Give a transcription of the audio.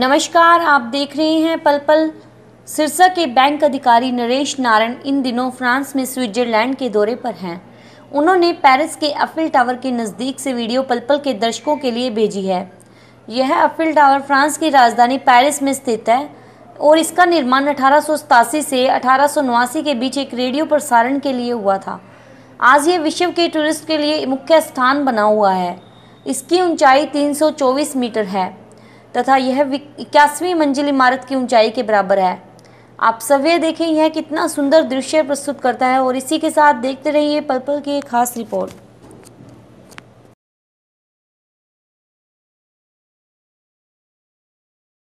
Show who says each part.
Speaker 1: नमस्कार आप देख रहे हैं पल पल सिरसा के बैंक अधिकारी नरेश नारायण इन दिनों फ्रांस में स्विट्जरलैंड के दौरे पर हैं उन्होंने पेरिस के अफिल टावर के नज़दीक से वीडियो पल पल के दर्शकों के लिए भेजी है यह अफिल टावर फ्रांस की राजधानी पेरिस में स्थित है और इसका निर्माण अठारह से अठारह के बीच एक रेडियो प्रसारण के लिए हुआ था आज ये विश्व के टूरिस्ट के लिए मुख्य स्थान बना हुआ है इसकी ऊंचाई 324 मीटर है तथा यह इक्यासवीं मंजिल इमारत की ऊंचाई के बराबर है आप सवे देखें यह कितना सुंदर दृश्य प्रस्तुत करता है और इसी के साथ देखते रहिए पल पल की एक खास रिपोर्ट